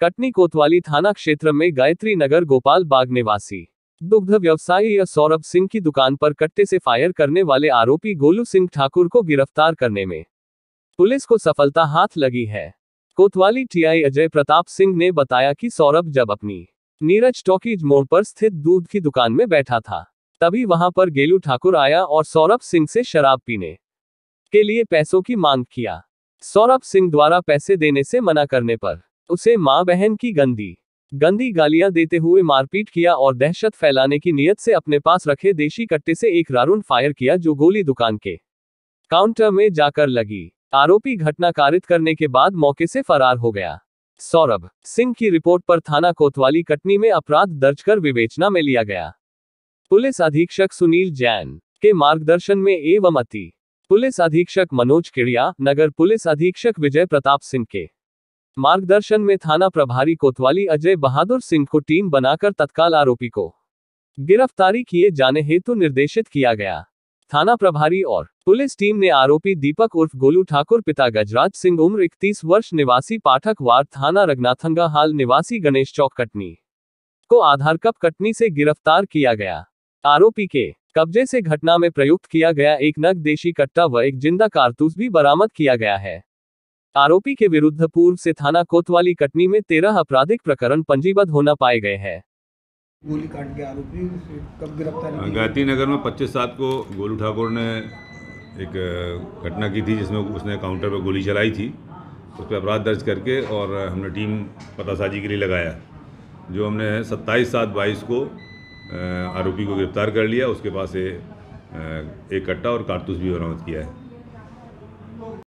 कटनी कोतवाली थाना क्षेत्र में गायत्री नगर गोपाल बाग निवासी दुग्ध व्यवसायी सौरभ सिंह की दुकान पर कट्टे से फायर करने वाले आरोपी गोलू सिंह ठाकुर को गिरफ्तार करने में पुलिस को सफलता हाथ लगी है कोतवाली टीआई अजय प्रताप सिंह ने बताया कि सौरभ जब अपनी नीरज टॉकीज मोड़ पर स्थित दूध की दुकान में बैठा था तभी वहां पर गेलू ठाकुर आया और सौरभ सिंह से शराब पीने के लिए पैसों की मांग किया सौरभ सिंह द्वारा पैसे देने से मना करने पर उसे माँ बहन की गंदी गंदी गालियां देते हुए मारपीट किया और दहशत फैलाने की नीयत से अपने पास रखे देशी कट्टे से एक रारून फायर किया जो गोली दुकान के काउंटर में जाकर लगी आरोपी घटना कारित करने के बाद मौके से फरार हो गया सौरभ सिंह की रिपोर्ट पर थाना कोतवाली कटनी में अपराध दर्ज कर विवेचना में लिया गया पुलिस अधीक्षक सुनील जैन के मार्गदर्शन में एवं अति पुलिस अधीक्षक मनोज किड़िया नगर पुलिस अधीक्षक विजय प्रताप सिंह के मार्गदर्शन में थाना प्रभारी कोतवाली अजय बहादुर सिंह को टीम बनाकर तत्काल आरोपी को गिरफ्तारी किए जाने हेतु निर्देशित किया गया थाना प्रभारी और पुलिस टीम ने आरोपी दीपक उर्फ गोलू ठाकुर पिता गजराज सिंह उम्र इकतीस वर्ष निवासी पाठक वार थाना रघनाथंगा हाल निवासी गणेश चौक कटनी को आधार कप कटनी से गिरफ्तार किया गया आरोपी के कब्जे से घटना में प्रयुक्त किया गया एक नग देशी कट्टा व एक जिंदा कारतूस भी बरामद किया गया है आरोपी के विरुद्ध पूर्व से थाना कोतवाली कटनी में तेरह आपराधिक प्रकरण पंजीबद्ध होना पाए गए हैं काट के आरोपी कब गिरफ्तार गायत्री नगर में 25 सात को गोलू ठाकुर ने एक घटना की थी जिसमें उसने काउंटर पर गोली चलाई थी उस पर अपराध दर्ज करके और हमने टीम पतासाजी के लिए लगाया जो हमने सत्ताईस सात बाईस को आरोपी को गिरफ्तार कर लिया उसके पास से एक कट्टा और कारतूस भी बरामद किया है